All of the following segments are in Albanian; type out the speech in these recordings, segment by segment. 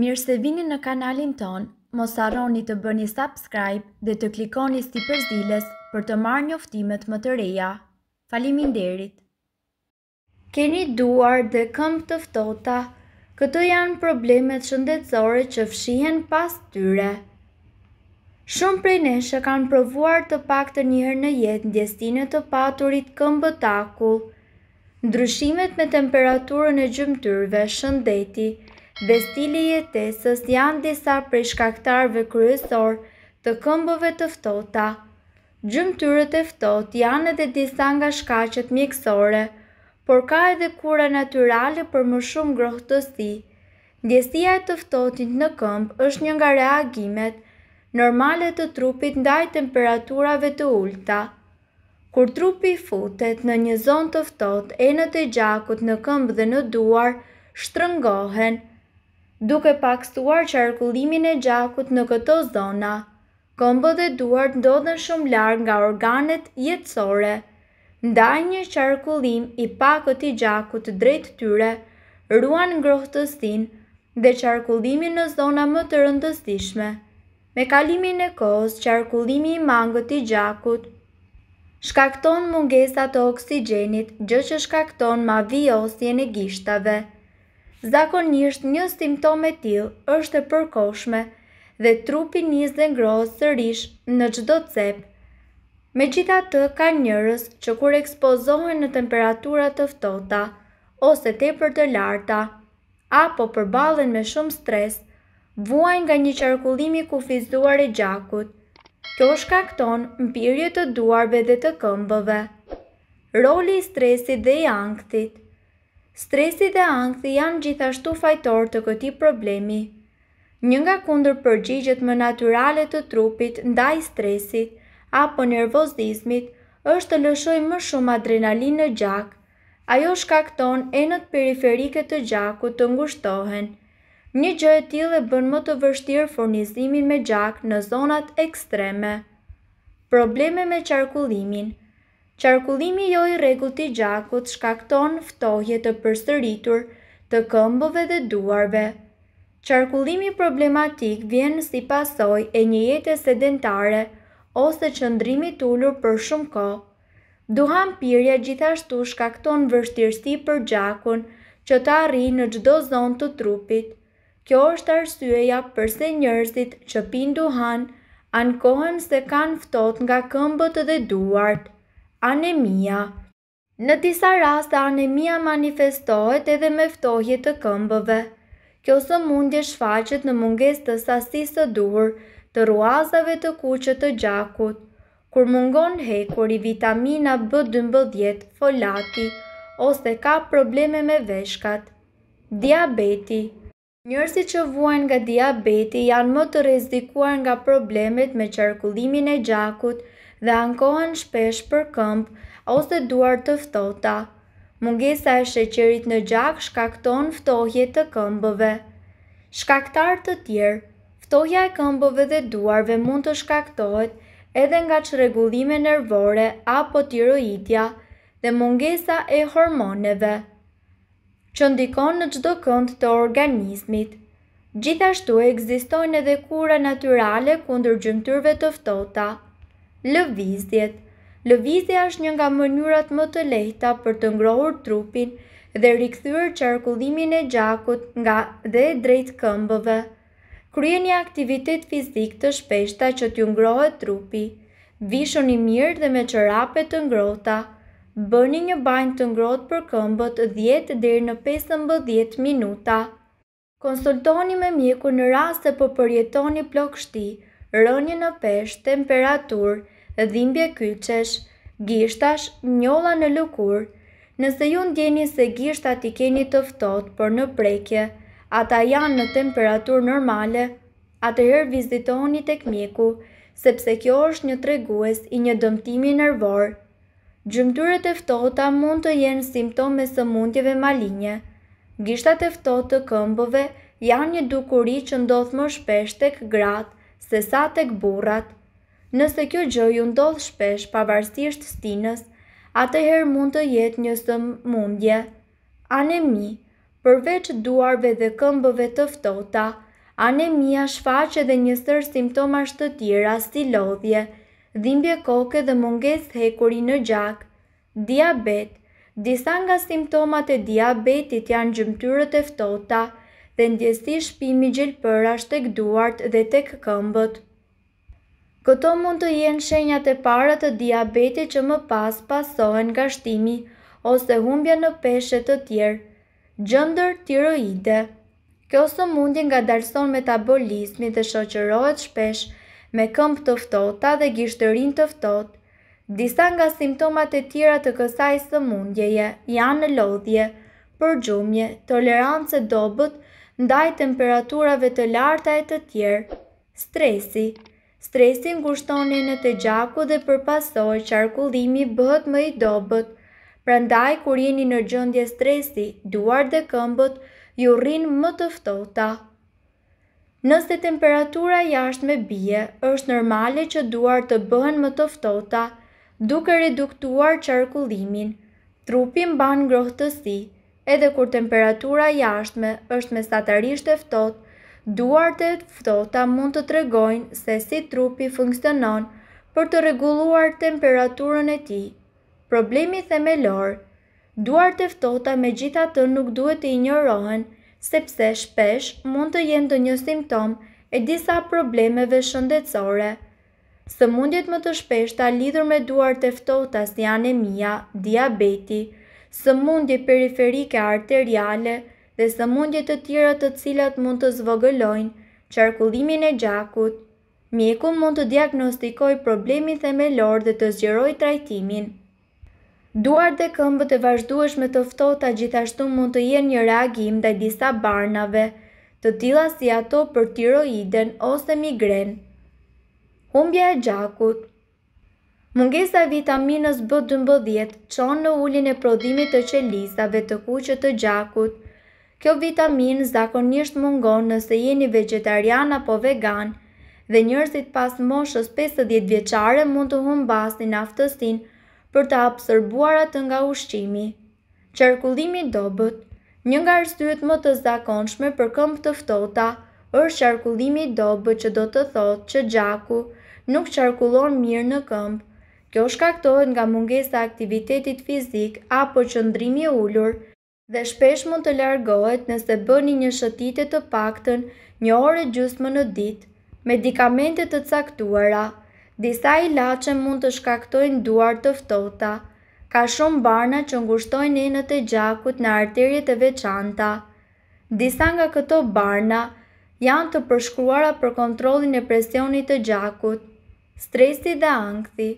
Mirë se vini në kanalin ton, mos arroni të bëni subscribe dhe të klikoni sti përzilës për të marrë njoftimet më të reja. Falimin derit! Keni duar dhe këmp të ftota, këto janë problemet shëndetsore që fshihen pas tyre. Shumë prej neshe kanë provuar të pak të njëherë në jetë ndjestinë të paturit këmbët akull, ndryshimet me temperaturën e gjymëtyrve, shëndeti, dhe stili jetesës janë disa prej shkaktarëve kryesor të këmbëve të ftohta. Gjymtyrët e ftohtë janë edhe disa nga shkaqet mjekësore, por ka edhe kura natyrale për më shumë ngrohtësi. Ndjesia e të ftohtit në këmbë është një nga reagimet normale të trupit ndaj temperaturave të ulta. Kur trupi futet në një zonë të ftohtë, enët e gjakut në këmbë dhe në duar shtrëngohen duke pak stuar qarkullimin e gjakut në këto zona. Kombo dhe duart ndodhen shumë larë nga organet jetësore. Ndaj një qarkullim i pakët i gjakut drejt tyre, ruan ngrohtësin dhe qarkullimin në zona më të rëndësishme. Me kalimin e kohës, qarkullimi i mangët i gjakut shkakton mungesat të oksigenit, gjë që shkakton ma vijosjen e gishtave. Zakonisht një simptome e tillë është e përkohshme dhe trupi njës dhe ngrohet sërish në çdo cep. Megjithatë, ka njerëz që kur ekspozohen në temperatura të ftohta ose tepër të larta, apo përballen me shumë stres, vuajnë nga një qarkullim i kufizuar e gjakut. Kjo shkakton mpirje të duarve dhe të këmbëve. Roli i stresit dhe i ankthit Stresi dhe angthi janë gjithashtu fajtor të këti problemi. Një nga kundër përgjigjet më naturalet të trupit ndaj stresit apo nervozizmit është të lëshoj më shumë adrenalin në gjak, ajo shkakton e periferike të gjaku të ngushtohen. Një gjë e tjilë e bën më të vështirë fornizimin me gjak në zonat ekstreme. Probleme me qarkullimin Qarkullimi jo i regull të gjakut shkakton ftohje të përstëritur të këmbove dhe duarve. Qarkullimi problematik vjen si pasoj e një jetë sedentare ose qëndrimi tullur për shumë ko. Duham pirja gjithashtu shkakton vështirësi për gjakun që ta ri në gjdo zonë të trupit. Kjo është arsyeja përse njërzit që pin duhan, ankohen se kanë ftot nga këmbët dhe duartë. Anemia Në disa rast, anemia manifestohet edhe me ftohje të këmbëve. Kjo së mundje shfaqet në munges të sasisë të duhur, të ruazave të kuqët të gjakut, kur mungon hekur i vitamina B12, folati, ose ka probleme me veshkat. Diabeti Njërësi që vuajnë nga diabeti janë më të rezikuar nga problemet me qarkullimin e gjakut, dhe ankohen shpesh për këmp ose duar të ftohta. Mungesa e sheqerit në gjak shkakton ftohje të këmbëve. Shkaktar të tjerë, ftohja e këmbëve dhe duarve mund të shkaktohet edhe nga çrregullime nervore apo tiroidja dhe mungesa e hormoneve që ndikon në gjdo kënd të organizmit. Gjithashtu e egzistojnë edhe kura naturale kundër gjymtyrve të ftohta. Lëvizjet Lëvizja është një nga mënyrat më të lehta për të ngrohur trupin dhe rikthyer qarkullimin e gjakut nga dhe drejt këmbëve. Kryen një aktivitet fizik të shpeshta që t'ju ngrohet trupi, vishon i mirë dhe me qërape të ngrota, bëni një banjë të ngrot për këmbët 10 dhe në 15 minuta. Konsultoni me mjeku në rast se po përjetoni plokështi, shti, rënje në peshë, temperaturë, dhimbje kyqesh, gishtash, njolla në lukur. Nëse ju ndjeni se gishtat i keni të ftohtë por në prekje, ata janë në temperaturë normale, atëherë vizitoni tek mjeku, sepse kjo është një tregues i një dëmtimi nervor. Gjymtyrët e ftohta mund të jenë simptome së sëmundjeve malinje. Gishtat e ftohtë të këmbëve janë një dukuri që ndodh më shpesh tek gratë se sa tek burrat. Nëse kjo gjë ju ndodh shpesh pavarësisht stinës, atëherë mund të jetë një sëmundje. Anemi, përveç duarve dhe këmbëve të ftohta, anemia shfaq edhe një sër simptomash të tjera si lodhje, dhimbje koke dhe mungesë hekuri në gjak. Diabet, disa nga simptomat e diabetit janë gjymtyrët e ftohta dhe ndjesi shpimi gjelpërash tek duart dhe tek këmbët. Këto mund të jenë shenjat e para të diabetit që më pas pasohen nga shtimi ose humbja në peshe të tjerë. Gjëndër tiroide Kjo së mundin nga darson metabolismi dhe shoqërohet shpesh me këmp të ftohta dhe gishtërin të ftohtë. Disa nga simptomat e tjera të kësaj së mundjeje janë lodhje, përgjumje, tolerancë dobët, ndaj temperaturave të larta e të tjerë, stresi, Stresin ngushtonin e të gjaku dhe përpasoj që arkullimi bëhet më i dobet. Prandaj, kur jeni në gjëndje stresi, duar dhe këmbët, ju rrinë më të ftohta. Nëse temperatura jashtë me bie, është normale që duar të bëhen më të ftohta, duke reduktuar qarkullimin. Trupin banë ngrohtësi, edhe kur temperatura jashtë me është mesatarisht e ftohtë, Duart e ftohta mund të tregojnë se si trupi funksionon për të rregulluar temperaturën e tij. Problemi themelor. Duart e ftohta megjithatë nuk duhet të injorohen sepse shpesh mund të jenë ndonjë simptom e disa problemeve shëndetësore. Sëmundjet më të shpeshta lidhur me duart e ftohta si anemia, diabeti, sëmundje periferike arteriale dhe sëmundje të tjera të cilat mund të zvogëlojnë qarkullimin e gjakut. Mjeku mund të diagnostikoj problemin themelor dhe të zgjeroj trajtimin. Duar dhe këmbët e vazhduesh me tëftota gjithashtu mund të jenë një reagim dhe disa barnave, të tila si ato për tiroiden ose migren. Humbja e gjakut Mungesa vitaminës B12 qonë në ullin e prodhimit të qelisave të kuqët të gjakut, Kjo vitamin zakonisht mungon nëse jeni vegetarian apo vegan dhe njërësit pas moshës 50 vjeqare mund të humbasin aftësin për të absorbuar atë nga ushqimi. Qarkullimi dobët Një nga rështyët më të zakonshme për këmpë të ftota është qarkullimi dobët që do të thotë që gjaku nuk qarkullon mirë në këmpë. Kjo shkaktohet nga mungesa aktivitetit fizik apo qëndrimi ullur, dhe shpesh mund të largohet nëse bëni një shëtitje të paktën një orë gjysmë në ditë, medikamente të caktuara. Disa ilaçe mund të shkaktojnë duar të ftohta. Ka shumë barna që ngushtojnë enët e gjakut në arterjet e veçanta. Disa nga këto barna janë të përshkruara për kontrollin e presionit të gjakut. Stresi dhe ankthi.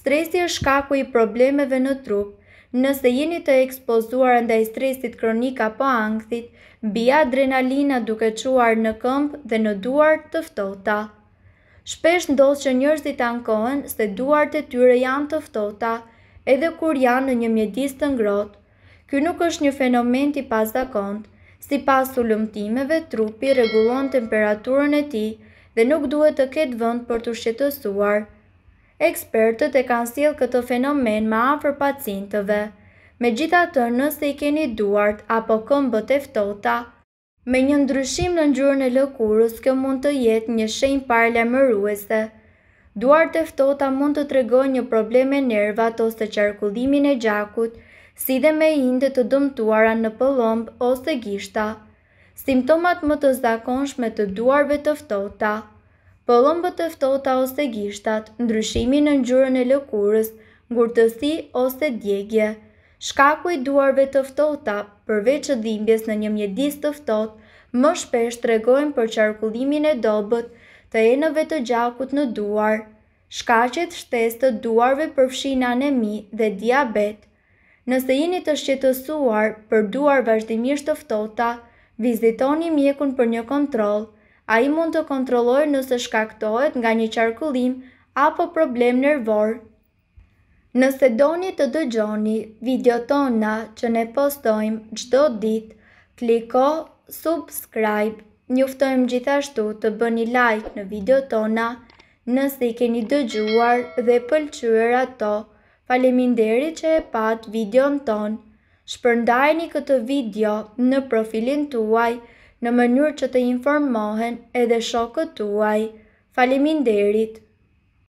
Stresi është shkaku i problemeve në trup, Nëse jeni të ekspozuar ndaj stresit kronik apo ankthit, bia adrenalina duke quar në këmbë dhe në duar të ftohta. Shpesh ndodh që njerëzit ankohen se duart e tyre janë të ftohta, edhe kur janë në një mjedis të ngrohtë. Ky nuk është një fenomen i pazakont. Si pas trupi regulon temperaturën e ti dhe nuk duhet të ketë vënd për të shqetësuar ekspertët e kanë stil këtë fenomen më afer pacientëve. Me gjitha të nëse i keni duart apo këmbët eftota, me një ndryshim në njërën e lëkurës kjo mund të jetë një shenjë parle mëruese. Duart eftota mund të tregoj një probleme nervat ose qarkullimin e gjakut, si dhe me indë të dëmtuara në pëllomb ose gishta. Simptomat më të zakonshme të duarve të eftota pëllëmbët e ftohta ose gishtat, ndryshimi në ngjyrën e lëkurës, ngurtësi ose djegje. Shkaku i duarve të ftohta, përveç dhimbjes në një mjedis të ftoht, më shpesh të regojnë për qarkullimin e dobët të enëve të gjakut në duar. Shkacet shtes të duarve përfshin anemi dhe diabet. Nëse jeni të shqetësuar për duar vazhdimisht të ftohta, vizitoni mjekun për një kontrolë, a i mund të kontrolloj nëse shkaktohet nga një qarkullim apo problem nervor. Nëse doni të dëgjoni video tona që ne postojmë gjdo dit, kliko subscribe, njuftojmë gjithashtu të bëni like në video tona, nëse i keni dëgjuar dhe pëlqyër ato, faleminderi që e pat video në tonë, shpërndajni këtë video në profilin tuaj në mënyrë që të informohen edhe shokët tuaj. Falimin derit!